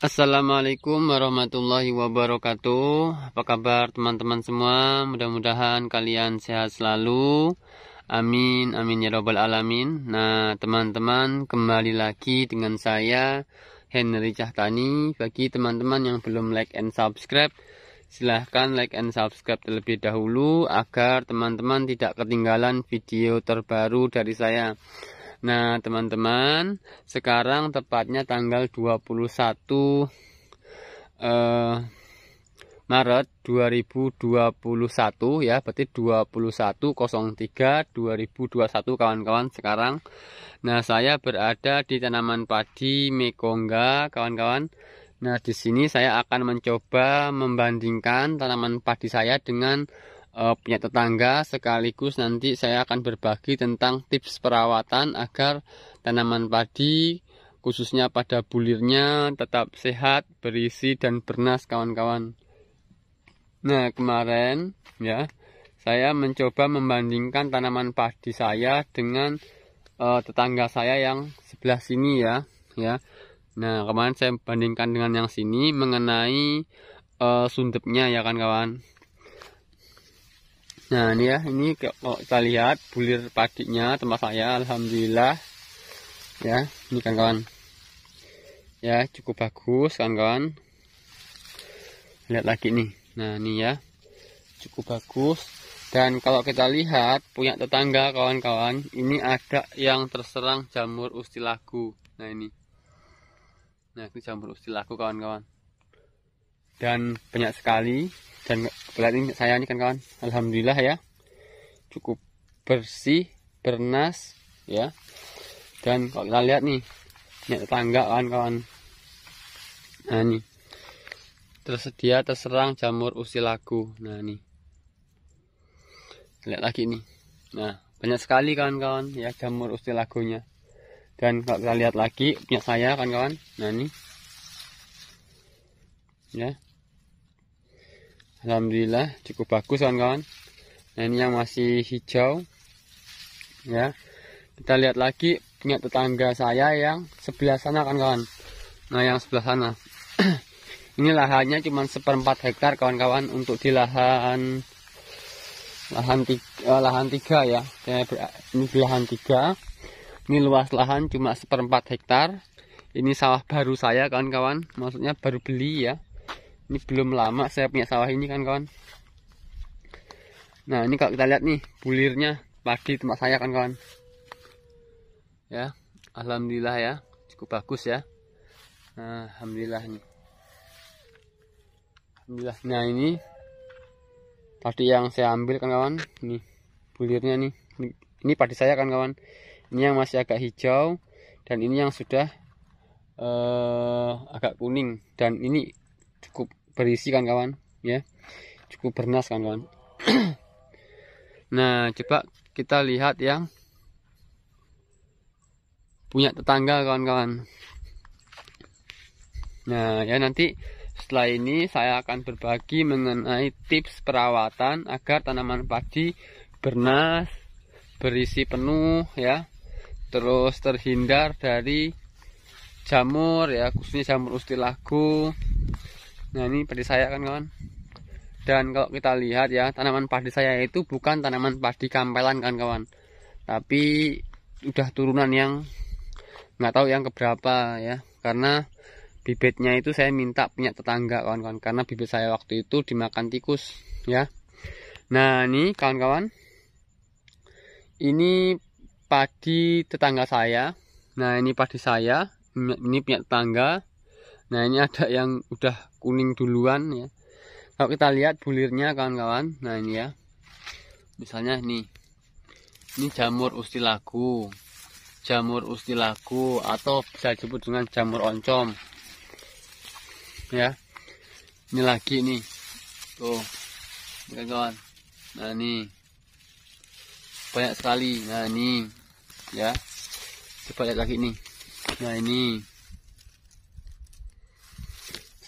Assalamualaikum warahmatullahi wabarakatuh. Apa kabar teman-teman semua? Mudah-mudahan kalian sehat selalu. Amin, amin ya robbal alamin. Nah, teman-teman, kembali lagi dengan saya Henry Cahtani. Bagi teman-teman yang belum like and subscribe, silahkan like and subscribe terlebih dahulu agar teman-teman tidak ketinggalan video terbaru dari saya. Nah teman-teman sekarang tepatnya tanggal 21 eh, Maret 2021 ya berarti 2103 2021 kawan-kawan sekarang Nah saya berada di tanaman padi Mekongga kawan-kawan Nah di sini saya akan mencoba membandingkan tanaman padi saya dengan uh, punya tetangga sekaligus nanti saya akan berbagi tentang tips perawatan agar tanaman padi khususnya pada bulirnya tetap sehat, berisi dan bernas kawan-kawan. Nah, kemarin ya, saya mencoba membandingkan tanaman padi saya dengan uh, tetangga saya yang sebelah sini ya, ya. Nah, kemarin saya bandingkan dengan yang sini mengenai uh, sundepnya ya kan kawan. Nah ini ya, ini kalau kita lihat bulir padinya tempat saya, alhamdulillah. Ya, ini kan kawan. Ya, cukup bagus kan kawan. Lihat lagi nih. Nah ini ya, cukup bagus. Dan kalau kita lihat punya tetangga kawan-kawan, ini ada yang terserang jamur ustilagu. Nah ini. Nah itu jamur ustilagu kawan-kawan dan banyak sekali dan pelat ini saya ini kan kawan alhamdulillah ya cukup bersih bernas ya dan kalau kita lihat nih banyak tetangga kan kawan nah ini tersedia terserang jamur usilaku nah ini lihat lagi nih nah banyak sekali kawan-kawan ya jamur usilakunya dan kalau kita lihat lagi punya saya kan kawan nah ini ya Alhamdulillah cukup bagus kawan-kawan nah ini yang masih hijau ya kita lihat lagi punya tetangga saya yang sebelah sana kawan-kawan nah yang sebelah sana ini lahannya cuma seperempat hektar kawan-kawan untuk di lahan lahan tiga, eh, lahan tiga ya ini di lahan tiga ini luas lahan cuma seperempat hektar ini sawah baru saya kawan-kawan maksudnya baru beli ya ini belum lama saya punya sawah ini kan kawan nah ini kalau kita lihat nih bulirnya pagi tempat saya kan kawan ya alhamdulillah ya cukup bagus ya nah, alhamdulillah nih alhamdulillah nah ini tadi yang saya ambil kan kawan nih bulirnya nih ini padi saya kan kawan ini yang masih agak hijau dan ini yang sudah uh, agak kuning dan ini berisi kan kawan ya cukup bernas kan kawan nah coba kita lihat yang punya tetangga kawan-kawan nah ya nanti setelah ini saya akan berbagi mengenai tips perawatan agar tanaman padi bernas berisi penuh ya terus terhindar dari jamur ya khususnya jamur ustilago Nah ini padi saya kan kawan Dan kalau kita lihat ya Tanaman padi saya itu bukan tanaman padi kampelan kan kawan Tapi udah turunan yang nggak tahu yang keberapa ya Karena bibitnya itu saya minta punya tetangga kawan-kawan Karena bibit saya waktu itu dimakan tikus ya Nah ini kawan-kawan Ini padi tetangga saya Nah ini padi saya Ini punya tetangga Nah ini ada yang udah kuning duluan ya. Kalau kita lihat bulirnya kawan-kawan, nah ini ya. Misalnya nih ini jamur ustilagu, jamur ustilagu atau bisa disebut dengan jamur oncom. Ya, ini lagi nih, tuh, Ya, kawan Nah ini banyak sekali. Nah ini, ya, coba lihat lagi nih. Nah ini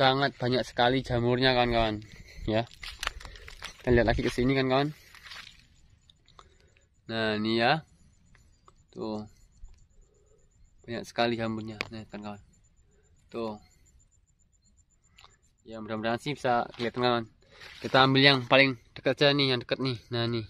sangat banyak sekali jamurnya kawan-kawan ya kita lihat lagi ke sini kan kawan nah ini ya tuh banyak sekali jamurnya nah kan kawan tuh ya mudah-mudahan sih bisa kelihatan kawan kita ambil yang paling dekat aja nih yang dekat nih nah nih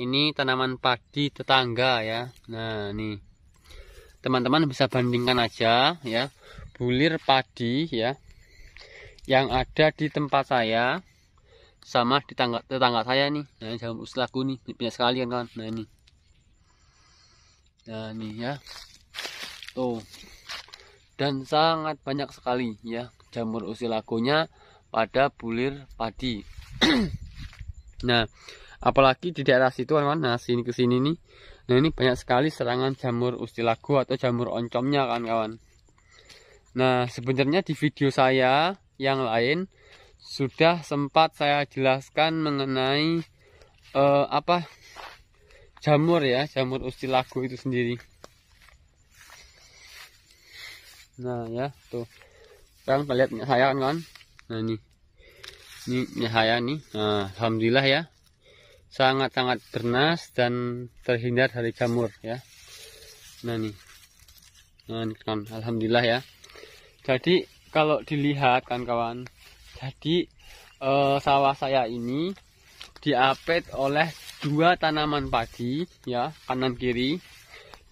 ini tanaman padi tetangga ya nah nih teman-teman bisa bandingkan aja ya bulir padi ya yang ada di tempat saya sama di tangga, tetangga saya nih nah ini selaku nih ini punya sekali kan nah ini nah ini ya tuh dan sangat banyak sekali ya jamur usilagonya pada bulir padi nah apalagi di daerah situ kan nah sini ke sini nih nah ini banyak sekali serangan jamur ustilago atau jamur oncomnya kan kawan nah sebenarnya di video saya yang lain sudah sempat saya jelaskan mengenai uh, apa jamur ya jamur ustilago itu sendiri nah ya tuh sekarang lihat saya kan nah ini ini nyahaya nih nah, alhamdulillah ya sangat-sangat bernas dan terhindar dari jamur ya nah nih nah ini kan alhamdulillah ya jadi kalau dilihat kan kawan jadi e, sawah saya ini diapit oleh dua tanaman padi ya kanan kiri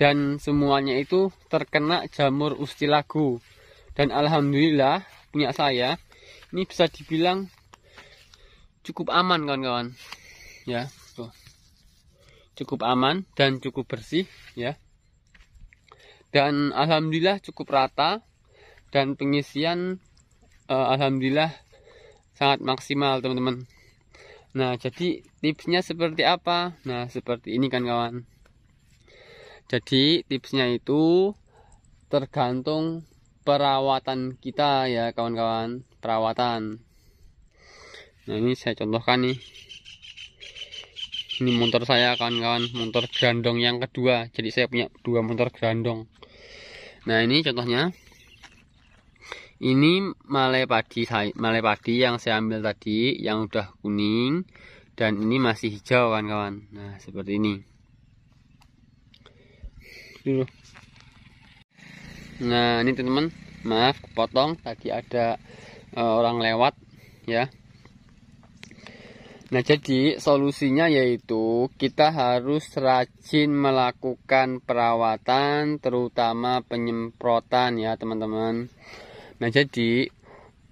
dan semuanya itu terkena jamur ustilago. dan alhamdulillah punya saya ini bisa dibilang cukup aman kawan-kawan ya tuh cukup aman dan cukup bersih ya dan alhamdulillah cukup rata dan pengisian uh, alhamdulillah sangat maksimal teman-teman nah jadi tipsnya seperti apa nah seperti ini kan kawan jadi tipsnya itu tergantung perawatan kita ya kawan-kawan perawatan nah ini saya contohkan nih ini motor saya kawan-kawan motor grandong yang kedua jadi saya punya dua motor grandong nah ini contohnya ini malai padi, malai padi yang saya ambil tadi yang udah kuning dan ini masih hijau kawan-kawan. Nah, seperti ini. Nah, ini teman-teman, maaf potong tadi ada uh, orang lewat ya. Nah, jadi solusinya yaitu kita harus rajin melakukan perawatan terutama penyemprotan ya, teman-teman. Nah jadi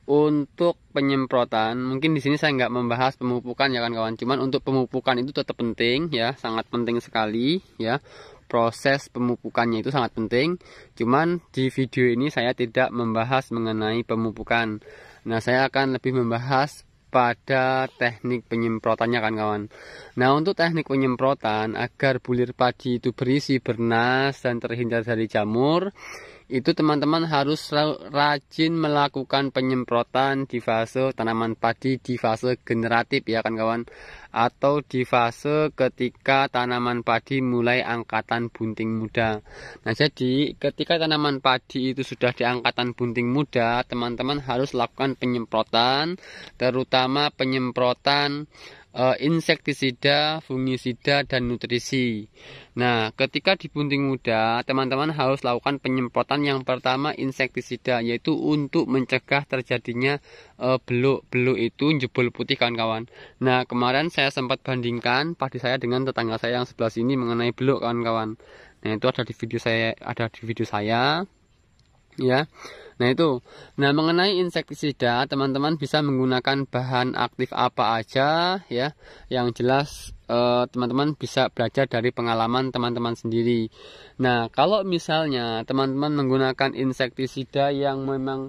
untuk penyemprotan mungkin di sini saya nggak membahas pemupukan ya kan kawan cuman untuk pemupukan itu tetap penting ya sangat penting sekali ya proses pemupukannya itu sangat penting cuman di video ini saya tidak membahas mengenai pemupukan nah saya akan lebih membahas pada teknik penyemprotannya kan kawan Nah untuk teknik penyemprotan agar bulir padi itu berisi bernas dan terhindar dari jamur itu teman-teman harus rajin melakukan penyemprotan di fase tanaman padi di fase generatif ya kan kawan atau di fase ketika tanaman padi mulai angkatan bunting muda nah jadi ketika tanaman padi itu sudah di angkatan bunting muda teman-teman harus lakukan penyemprotan terutama penyemprotan Eh, insektisida, fungisida, dan nutrisi. Nah, ketika di punting muda, teman-teman harus lakukan penyemprotan yang pertama insektisida, yaitu untuk mencegah terjadinya eh, beluk. Beluk itu jebol putih kawan-kawan. Nah, kemarin saya sempat bandingkan padi saya dengan tetangga saya yang sebelah sini mengenai beluk kawan-kawan. Nah, itu ada di video saya, ada di video saya. Ya. Nah itu, nah mengenai insektisida teman-teman bisa menggunakan bahan aktif apa aja ya, yang jelas eh, teman-teman eh, bisa belajar dari pengalaman teman-teman sendiri. Nah kalau misalnya teman-teman menggunakan insektisida yang memang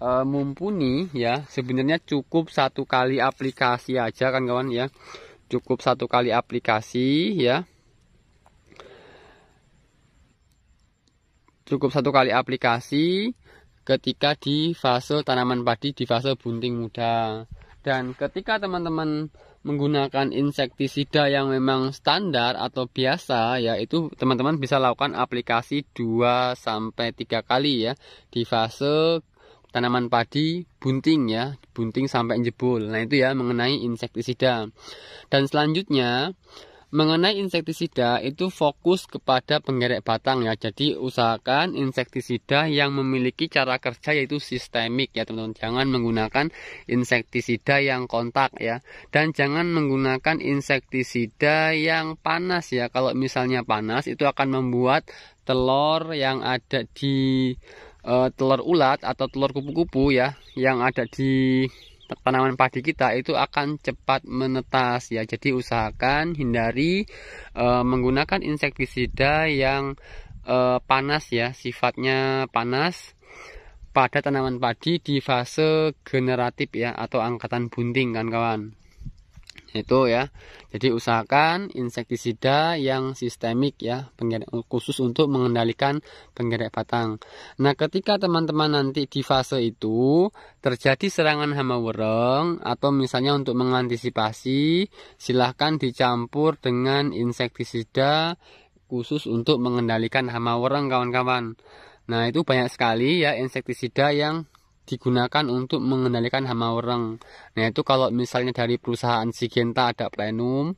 eh, mumpuni ya, sebenarnya cukup satu kali aplikasi aja kan kawan ya, cukup satu kali aplikasi ya. Cukup satu kali aplikasi, ketika di fase tanaman padi di fase bunting muda. Dan ketika teman-teman menggunakan insektisida yang memang standar atau biasa yaitu teman-teman bisa lakukan aplikasi 2 sampai 3 kali ya di fase tanaman padi bunting ya, bunting sampai jebol. Nah, itu ya mengenai insektisida. Dan selanjutnya Mengenai insektisida itu fokus kepada penggerek batang ya. Jadi usahakan insektisida yang memiliki cara kerja yaitu sistemik ya teman-teman. Jangan menggunakan insektisida yang kontak ya. Dan jangan menggunakan insektisida yang panas ya. Kalau misalnya panas itu akan membuat telur yang ada di e, telur ulat atau telur kupu-kupu ya yang ada di tanaman padi kita itu akan cepat menetas ya. Jadi usahakan hindari e, menggunakan insektisida yang e, panas ya, sifatnya panas pada tanaman padi di fase generatif ya atau angkatan bunting kan kawan itu ya jadi usahakan insektisida yang sistemik ya penggerak khusus untuk mengendalikan penggerak batang nah ketika teman-teman nanti di fase itu terjadi serangan hama wereng atau misalnya untuk mengantisipasi silahkan dicampur dengan insektisida khusus untuk mengendalikan hama wereng kawan-kawan nah itu banyak sekali ya insektisida yang digunakan untuk mengendalikan hama orang. Nah itu kalau misalnya dari perusahaan Sigenta ada Plenum,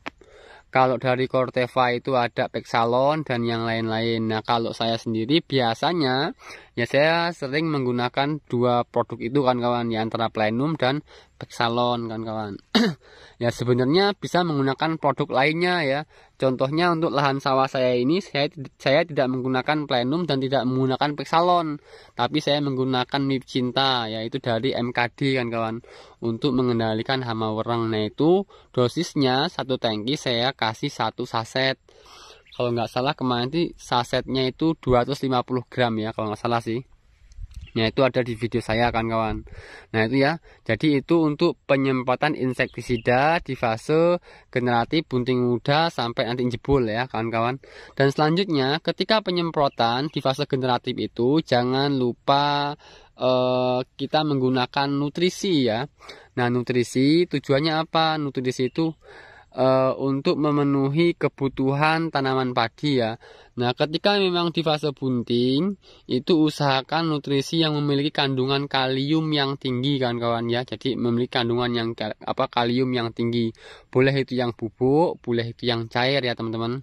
kalau dari Corteva itu ada Pexalon dan yang lain-lain. Nah, kalau saya sendiri biasanya ya saya sering menggunakan dua produk itu kan kawan ya antara Plenum dan salon kawan-kawan ya sebenarnya bisa menggunakan produk lainnya ya contohnya untuk lahan sawah saya ini saya saya tidak menggunakan plenum dan tidak menggunakan peksalon tapi saya menggunakan mip cinta yaitu dari MKD kan kawan untuk mengendalikan hama wereng nah itu dosisnya satu tangki saya kasih satu saset kalau nggak salah kemarin sih sasetnya itu 250 gram ya kalau nggak salah sih Nah itu ada di video saya kan kawan. Nah itu ya. Jadi itu untuk penyemprotan insektisida di fase generatif bunting muda sampai nanti jebol ya kawan-kawan. Dan selanjutnya ketika penyemprotan di fase generatif itu jangan lupa eh, kita menggunakan nutrisi ya. Nah nutrisi tujuannya apa? Nutrisi itu uh, untuk memenuhi kebutuhan tanaman padi ya. Nah, ketika memang di fase bunting, itu usahakan nutrisi yang memiliki kandungan kalium yang tinggi kan kawan ya. Jadi memiliki kandungan yang apa kalium yang tinggi. Boleh itu yang bubuk, boleh itu yang cair ya, teman-teman.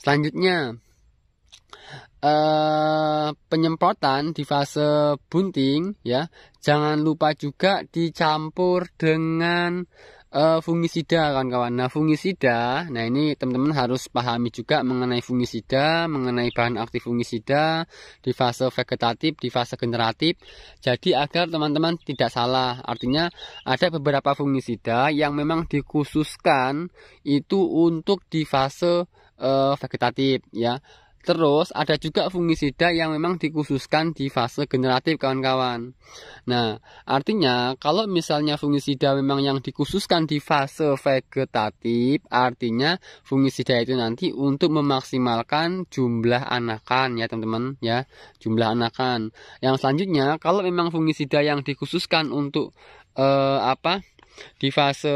Selanjutnya Uh, penyemprotan di fase bunting ya jangan lupa juga dicampur dengan Eh, fungisida kawan-kawan. Nah, fungisida, nah ini teman-teman harus pahami juga mengenai fungisida, mengenai bahan aktif fungisida di fase vegetatif, di fase generatif. Jadi agar teman-teman tidak salah. Artinya ada beberapa fungisida yang memang dikhususkan itu untuk di fase uh, vegetatif ya. Terus ada juga fungisida yang memang dikhususkan di fase generatif kawan-kawan. Nah, artinya kalau misalnya fungisida memang yang dikhususkan di fase vegetatif, artinya fungisida itu nanti untuk memaksimalkan jumlah anakan ya teman-teman ya, jumlah anakan. Yang selanjutnya kalau memang fungisida yang dikhususkan untuk eh, apa? di fase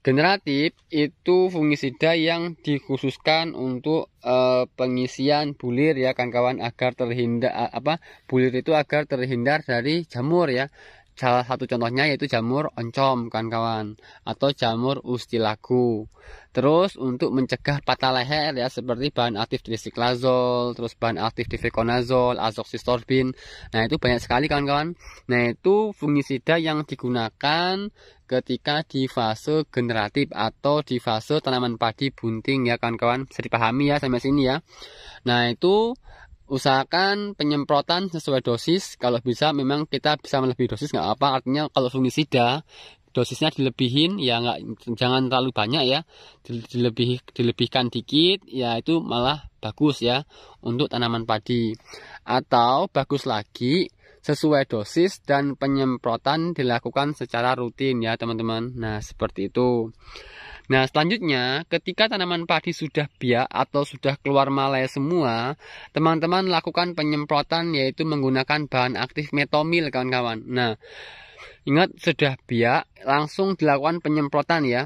Generatif itu fungisida yang dikhususkan untuk e, pengisian bulir ya kawan-kawan agar terhindar apa bulir itu agar terhindar dari jamur ya. Salah satu contohnya yaitu jamur oncom kawan-kawan atau jamur ustilagu. Terus untuk mencegah patah leher ya seperti bahan aktif trisiklazol, terus bahan aktif difekonazol, azoxystorbin. Nah, itu banyak sekali kawan-kawan. Nah, itu fungisida yang digunakan ketika di fase generatif atau di fase tanaman padi bunting ya kawan-kawan bisa dipahami ya sampai sini ya nah itu usahakan penyemprotan sesuai dosis kalau bisa memang kita bisa melebihi dosis nggak apa artinya kalau fungisida dosisnya dilebihin ya nggak jangan terlalu banyak ya dilebih dilebihkan dikit ya itu malah bagus ya untuk tanaman padi atau bagus lagi sesuai dosis dan penyemprotan dilakukan secara rutin ya teman-teman. Nah seperti itu. Nah selanjutnya ketika tanaman padi sudah biak atau sudah keluar malai semua, teman-teman lakukan penyemprotan yaitu menggunakan bahan aktif metomil kawan-kawan. Nah ingat sudah biak langsung dilakukan penyemprotan ya.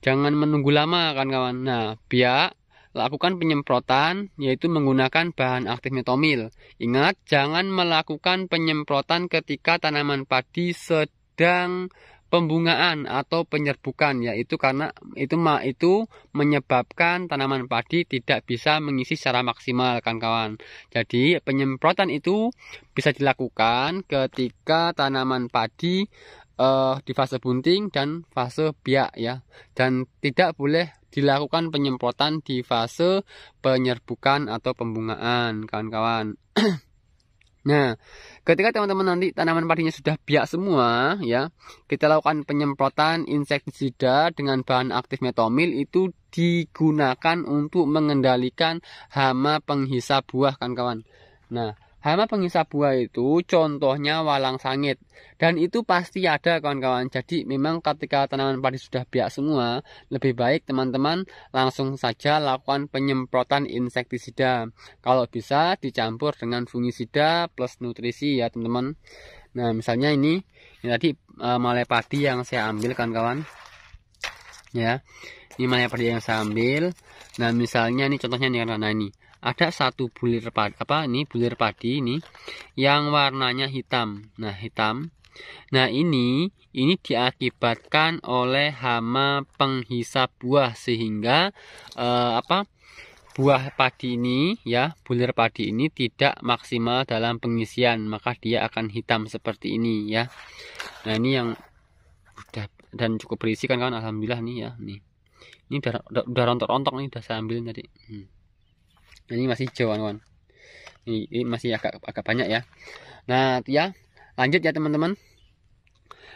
Jangan menunggu lama kawan-kawan. Nah biak lakukan penyemprotan yaitu menggunakan bahan aktif metomil. Ingat, jangan melakukan penyemprotan ketika tanaman padi sedang pembungaan atau penyerbukan yaitu karena itu itu menyebabkan tanaman padi tidak bisa mengisi secara maksimal kan kawan Jadi penyemprotan itu bisa dilakukan ketika tanaman padi uh, di fase bunting dan fase biak ya dan tidak boleh dilakukan penyemprotan di fase penyerbukan atau pembungaan, kawan-kawan. Nah, ketika teman-teman nanti tanaman padinya sudah biak semua, ya, kita lakukan penyemprotan insektisida dengan bahan aktif metomil itu digunakan untuk mengendalikan hama penghisap buah, kawan kawan. Nah, Hama pengisap buah itu contohnya walang sangit. Dan itu pasti ada kawan-kawan. Jadi memang ketika tanaman padi sudah biak semua, lebih baik teman-teman langsung saja lakukan penyemprotan insektisida. Kalau bisa dicampur dengan fungisida plus nutrisi ya teman-teman. Nah misalnya ini, ini tadi e, malai padi yang saya ambil kawan-kawan. Ya, ini malai padi yang saya ambil. Nah misalnya ini contohnya nih karena ini ada satu bulir padi apa ini bulir padi ini yang warnanya hitam nah hitam nah ini ini diakibatkan oleh hama penghisap buah sehingga eh, apa buah padi ini ya bulir padi ini tidak maksimal dalam pengisian maka dia akan hitam seperti ini ya nah ini yang udah dan cukup berisi kan kawan alhamdulillah nih ya nih ini udah udah, udah rontok-rontok nih udah saya ambil tadi hmm ini masih hijau kawan ini, ini masih agak agak banyak ya nah ya lanjut ya teman-teman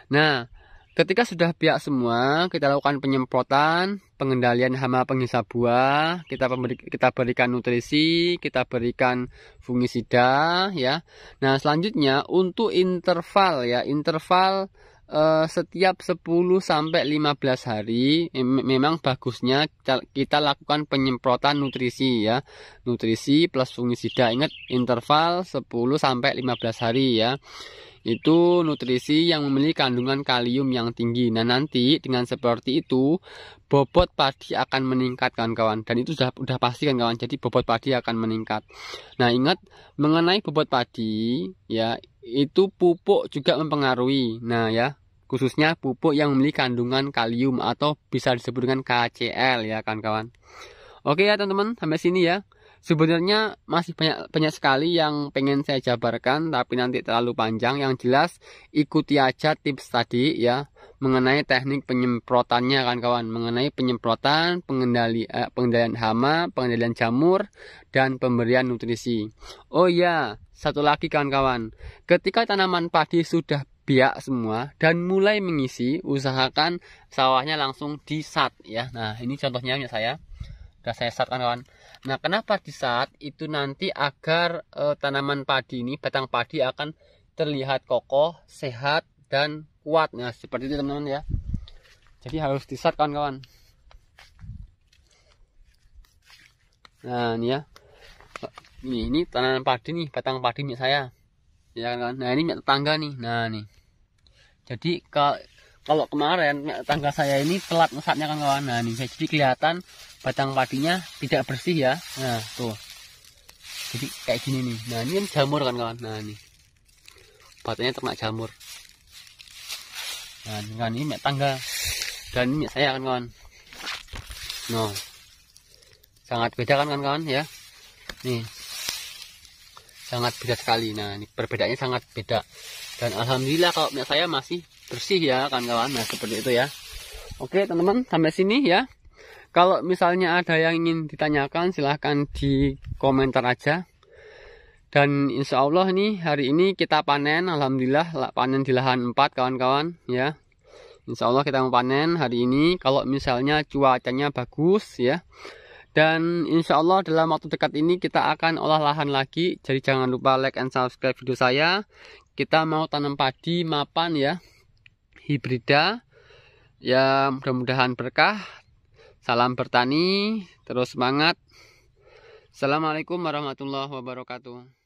nah ketika sudah pihak semua kita lakukan penyemprotan pengendalian hama penghisap buah kita pemberi, kita berikan nutrisi kita berikan fungisida ya nah selanjutnya untuk interval ya interval Eh, setiap 10 sampai 15 hari memang bagusnya kita lakukan penyemprotan nutrisi ya. Nutrisi plus fungisida. Ingat interval 10 sampai 15 hari ya. Itu nutrisi yang memiliki kandungan kalium yang tinggi. Nah, nanti dengan seperti itu bobot padi akan meningkat kawan-kawan dan itu sudah sudah pasti kan kawan. Jadi bobot padi akan meningkat. Nah, ingat mengenai bobot padi ya itu pupuk juga mempengaruhi. Nah, ya khususnya pupuk yang memiliki kandungan kalium atau bisa disebut dengan KCl ya kawan-kawan. Oke ya teman-teman, sampai sini ya. Sebenarnya masih banyak banyak sekali yang pengen saya jabarkan tapi nanti terlalu panjang. Yang jelas ikuti aja tips tadi ya mengenai teknik penyemprotannya kawan kawan, mengenai penyemprotan, pengendali eh, pengendalian hama, pengendalian jamur dan pemberian nutrisi. Oh ya, satu lagi kawan-kawan, ketika tanaman padi sudah biak semua dan mulai mengisi usahakan sawahnya langsung di sat ya nah ini contohnya punya saya udah saya sat kan kawan nah kenapa di sat itu nanti agar e, tanaman padi ini batang padi akan terlihat kokoh sehat dan kuat nah seperti itu teman-teman ya jadi harus di sat kawan-kawan nah ini ya ini ini tanaman padi nih batang padi nih saya ya kan nah ini minyak tetangga nih nah nih jadi kalau kalau kemarin tetangga saya ini telat ngesatnya kan kawan nah nih jadi kelihatan batang padinya tidak bersih ya nah tuh jadi kayak gini nih nah ini kan jamur kan kawan nah nih batangnya terkena jamur nah kan, ini minyak tangga dan ini minyak saya kan kawan nah sangat beda kan kawan ya nih sangat beda sekali nah ini perbedaannya sangat beda dan alhamdulillah kalau minyak saya masih bersih ya kawan-kawan nah seperti itu ya oke teman-teman sampai sini ya kalau misalnya ada yang ingin ditanyakan silahkan di komentar aja dan insya Allah nih hari ini kita panen alhamdulillah panen di lahan 4 kawan-kawan ya insya Allah kita mau panen hari ini kalau misalnya cuacanya bagus ya dan insya Allah dalam waktu dekat ini kita akan olah lahan lagi. Jadi jangan lupa like and subscribe video saya. Kita mau tanam padi mapan ya. Hibrida. Ya mudah-mudahan berkah. Salam bertani. Terus semangat. Assalamualaikum warahmatullahi wabarakatuh.